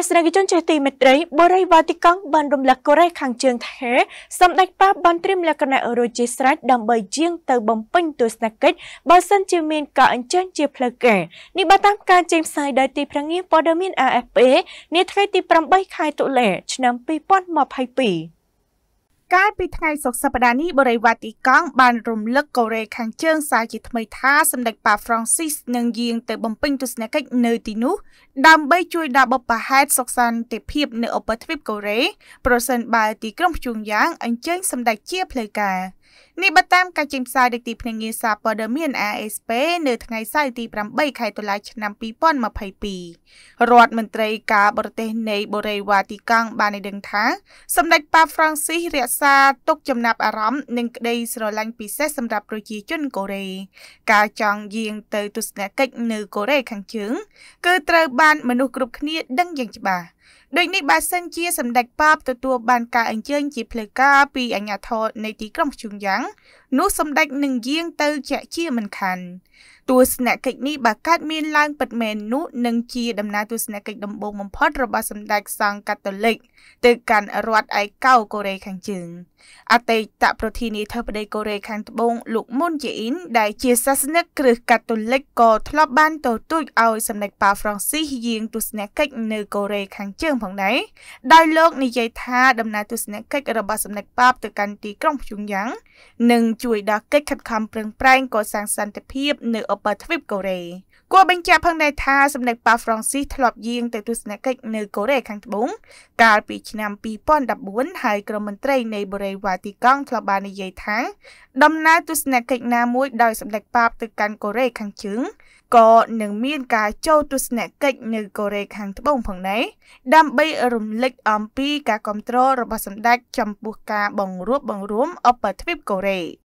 ទេសនិកជនជាទីមេត្រីបរិវតិកង់បានរំលឹកកូរ៉េខាងជើងថាសម្ដេចប៉ាបានត្រៀមលក្ខណៈរួចជាស្រេចដើម្បីជាងទៅបំពេញទស្សនកិច្ចបើសិនជាមានការអញ្ជើញជាផ្លូវការនេះបើតាមការចេញផ្សាយដោយទីភ្នាក់ងារព័ត៌មាន AFP នាថ្ងៃទី8ខែតុលាឆ្នាំ2022កាលពីថ្ងៃសុក្រសប្តាហ៍នេះបរិវត្តទីកង់បានរំលឹកកូរ៉េខាងជើងសារជាថ្មីថាសម្ដេចប៉ាហ្វ្រង់ស៊ីសនឹងយាងទៅបំពេញទស្សនកិច្ចនៅទីនោះដើម្បីជួយដល់បុព្វហេតុសុខសាន្តិភាពនៅឧបទ្វីបកូរ៉េប្រសិនបើទីក្រុងព្យួងយ៉ាង អញ្ជើញសម្ដេចជាផ្លូវការ។នេះបើតាមការចេញផ្សាយដោយទីភ្នាក់ងារសារព័ត៌មាន AFP នៅថ្ងៃសៅរ៍ទី8ខែតុលាឆ្នាំ2022រដ្ឋមន្ត្រីការបរទេសនៃបូរីវ៉ាទីកង់បានឲ្យដឹងថាសម្ដេចប៉ាហ្វ្រង់ស៊ីសរក្សាទុកចំណាប់អារម្មណ៍និងក្តីស្រឡាញ់ពិសេសសម្រាប់ប្រជាជនកូរ៉េការចង់យាងទៅទស្សនកិច្ចនៅកូរ៉េខាងជើងគឺត្រូវបានមនុស្សគ្រប់គ្នាដឹងយ៉ាងច្បាស់ដូចនេះបើសិនជាសម្ដេចប៉ាបទទួលបានការអញ្ជើញជាផ្លូវការពីអាជ្ញាធរនៃទីក្រុងជូងយ៉ាងនោះសម្ដេចនឹងយាងទៅជាជាមិនខាន់ទស្សនកិច្ចនេះបើកើតមានឡើងពិតមែននោះនឹងជាដំណើរទស្សនកិច្ចដំបូងបំផុតរបស់សម្ដេចសង្ឃកាតូលិកទៅកាន់រដ្ឋឯកោកូរ៉េខាងជើងអតីតប្រធានាធិបតីកូរ៉េខាងត្បូងលោកមុនជេអ៊ីនដែលជាសាសនិកគ្រឹះកាតូលិកក៏ធ្លាប់បានទទូចឲ្យសម្ដេចប៉ាហ្វ្រង់ស៊ីសយាងទស្សនកិច្ចនៅកូរ៉េខាងជើងផងដែរដោយលោកនិយាយថាដំណើរទស្សនកិច្ចរបស់សម្ដេចប៉ាបទៅកាន់ទីក្រុងព្យុងយ៉ាងនឹងជួយដល់កិច្ចខិតខំប្រឹងប្រែងកសាងសន្តិភាពនៅឧបបើទ្វីបកូរ៉េគួរបញ្ជាក់ផងដែរថាសម្ដេចប៉ាហ្វ្រង់ស៊ីសធ្លាប់យាងទៅទស្សនកិច្ចនៅកូរ៉េខាងត្បូងកាលពីឆ្នាំ2014ហើយក្រុមមន្ត្រីនៃបូរេវ៉ាទីកង់ធ្លាប់បាននិយាយថាដំណើរទស្សនកិច្ចណាមួយដោយសម្ដេចប៉ាបទៅកាន់កូរ៉េខាងជើងក៏នឹងមានការចូលទស្សនកិច្ចនៅកូរ៉េខាងត្បូងផងដែរដើម្បីរំលឹកអំពីការគ្រប់គ្រងរបស់សម្ដេចចំពោះការបង្រួបបង្រួមអបទ្វីបកូរ៉េ